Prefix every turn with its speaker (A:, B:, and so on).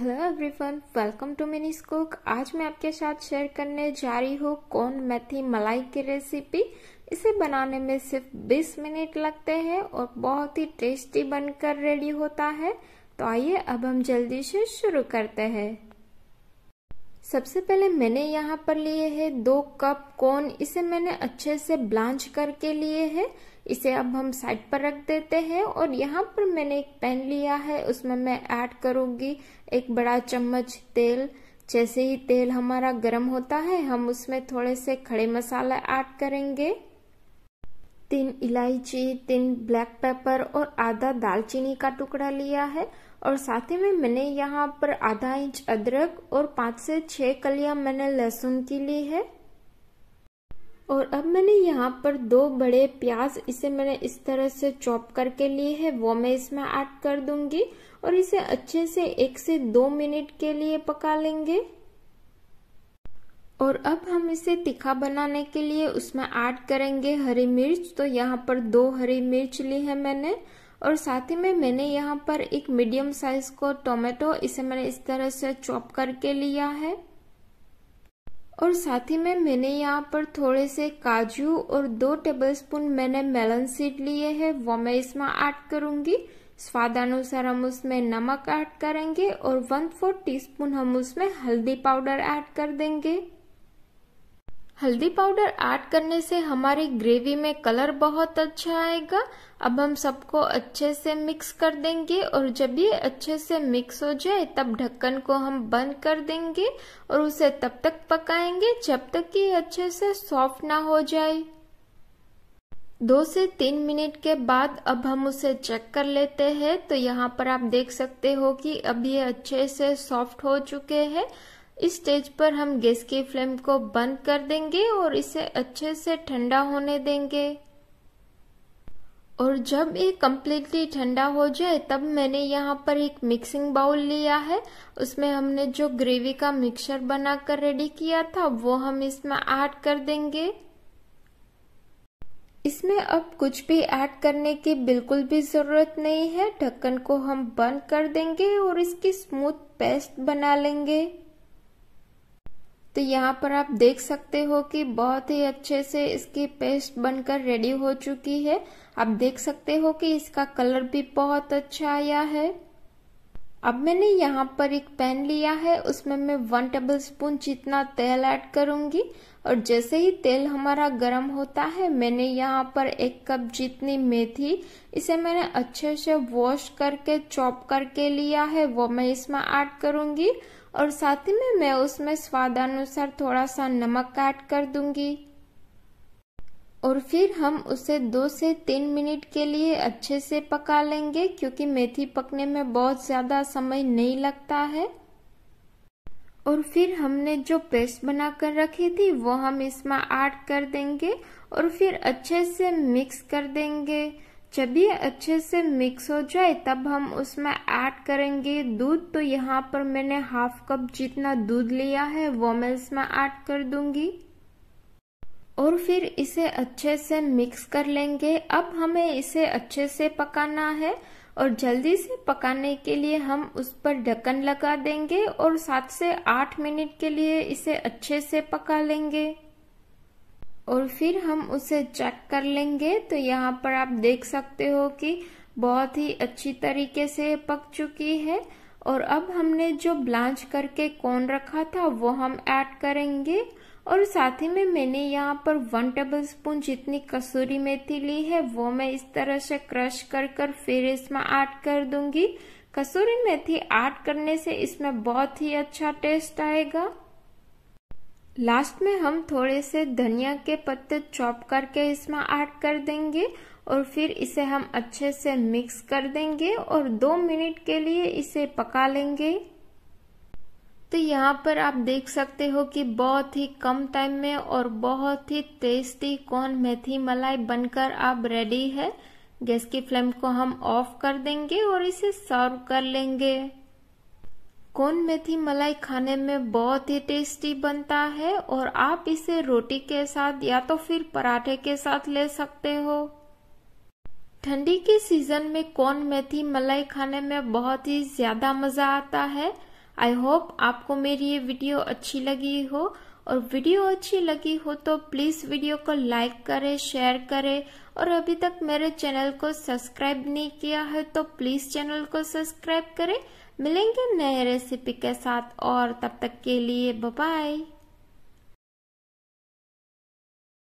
A: hello everyone welcome to mini cook आज मैं आपके साथ शेयर करने जा रही हूँ कौन मेथी मलाई की रेसिपी इसे बनाने में सिर्फ 20 मिनट लगते हैं और बहुत ही टेस्टी बनकर रेडी होता है तो आइए अब हम जल्दी से शुरू करते हैं सबसे पहले मैंने यहाँ पर लिए है दो कप कॉर्न इसे मैंने अच्छे से ब्लांच करके लिए है इसे अब हम साइड पर रख देते हैं और यहाँ पर मैंने एक पैन लिया है उसमें मैं ऐड करूँगी एक बड़ा चम्मच तेल जैसे ही तेल हमारा गर्म होता है हम उसमें थोड़े से खड़े मसाला ऐड करेंगे तीन इलायची तीन ब्लैक पेपर और आधा दालचीनी का टुकड़ा लिया है और साथ ही में मैंने यहाँ पर आधा इंच अदरक और पांच से छह कलिया मैंने लहसुन की ली है और अब मैंने यहाँ पर दो बड़े प्याज इसे मैंने इस तरह से चॉप करके लिए है वो मैं इसमें ऐड कर दूंगी और इसे अच्छे से एक से दो मिनट के लिए पका लेंगे और अब हम इसे तीखा बनाने के लिए उसमें ऐड करेंगे हरी मिर्च तो यहाँ पर दो हरी मिर्च ली है मैंने और साथ ही में मैंने यहाँ पर एक मीडियम साइज को टोमेटो इसे मैंने इस तरह से चॉप करके लिया है और साथ ही में मैंने यहाँ पर थोड़े से काजू और दो टेबलस्पून मैंने मेलन सीड लिए हैं वो मैं इसमें ऐड करूंगी स्वाद अनुसार हम उसमें नमक ऐड करेंगे और वन फोर टीस्पून हम उसमें हल्दी पाउडर ऐड कर देंगे हल्दी पाउडर ऐड करने से हमारी ग्रेवी में कलर बहुत अच्छा आएगा अब हम सबको अच्छे से मिक्स कर देंगे और जब ये अच्छे से मिक्स हो जाए तब ढक्कन को हम बंद कर देंगे और उसे तब तक पकाएंगे जब तक कि अच्छे से सॉफ्ट ना हो जाए दो से तीन मिनट के बाद अब हम उसे चेक कर लेते हैं तो यहाँ पर आप देख सकते हो कि अब ये अच्छे से सॉफ्ट हो चुके हैं इस स्टेज पर हम गैस की फ्लेम को बंद कर देंगे और इसे अच्छे से ठंडा होने देंगे और जब ये कम्प्लीटली ठंडा हो जाए तब मैंने यहाँ पर एक मिक्सिंग बाउल लिया है उसमें हमने जो ग्रेवी का मिक्सचर बनाकर रेडी किया था वो हम इसमें ऐड कर देंगे इसमें अब कुछ भी ऐड करने की बिल्कुल भी ज़रूरत नहीं है ढक्कन को हम बंद कर देंगे और इसकी स्मूथ पेस्ट बना लेंगे तो यहाँ पर आप देख सकते हो कि बहुत ही अच्छे से इसकी पेस्ट बनकर रेडी हो चुकी है आप देख सकते हो कि इसका कलर भी बहुत अच्छा आया है अब मैंने यहाँ पर एक पैन लिया है उसमें मैं वन टेबल स्पून जितना तेल ऐड करूंगी और जैसे ही तेल हमारा गर्म होता है मैंने यहाँ पर एक कप जितनी मेथी इसे मैंने अच्छे से वॉश करके चॉप करके लिया है वो मैं इसमें ऐड करूंगी और साथ ही में मैं उसमें स्वादानुसार थोड़ा सा नमक ऐड कर दूंगी और फिर हम उसे दो से तीन मिनट के लिए अच्छे से पका लेंगे क्योंकि मेथी पकने में बहुत ज़्यादा समय नहीं लगता है और फिर हमने जो पेस्ट बनाकर रखी थी वो हम इसमें ऐड कर देंगे और फिर अच्छे से मिक्स कर देंगे जब ये अच्छे से मिक्स हो जाए तब हम उसमें ऐड करेंगे दूध तो यहाँ पर मैंने हाफ कप जितना दूध लिया है वो मैं इसमें ऐड कर दूंगी और फिर इसे अच्छे से मिक्स कर लेंगे अब हमें इसे अच्छे से पकाना है और जल्दी से पकाने के लिए हम उस पर ढक्कन लगा देंगे और सात से आठ मिनट के लिए इसे अच्छे से पका लेंगे और फिर हम उसे चेक कर लेंगे तो यहाँ पर आप देख सकते हो कि बहुत ही अच्छी तरीके से पक चुकी है और अब हमने जो ब्लांच करके कोन रखा था वो हम ऐड करेंगे और साथ ही में मैंने यहाँ पर वन टेबल स्पून जितनी कसूरी मेथी ली है वो मैं इस तरह से क्रश कर कर फिर इसमें ऐड कर दूंगी कसूरी मेथी ऐड करने से इसमें बहुत ही अच्छा टेस्ट आएगा लास्ट में हम थोड़े से धनिया के पत्ते चॉप करके इसमें ऐड कर देंगे और फिर इसे हम अच्छे से मिक्स कर देंगे और दो मिनट के लिए इसे पका लेंगे तो यहाँ पर आप देख सकते हो कि बहुत ही कम टाइम में और बहुत ही टेस्टी कॉर्न मेथी मलाई बनकर आप रेडी है गैस की फ्लेम को हम ऑफ कर देंगे और इसे सर्व कर लेंगे कौन मेथी मलाई खाने में बहुत ही टेस्टी बनता है और आप इसे रोटी के साथ या तो फिर पराठे के साथ ले सकते हो ठंडी के सीजन में कौन मेथी मलाई खाने में बहुत ही ज्यादा मजा आता है आई होप आपको मेरी ये वीडियो अच्छी लगी हो और वीडियो अच्छी लगी हो तो प्लीज़ वीडियो को लाइक करें शेयर करें और अभी तक मेरे चैनल को सब्सक्राइब नहीं किया है तो प्लीज़ चैनल को सब्सक्राइब करें मिलेंगे नए रेसिपी के साथ और तब तक के लिए बाय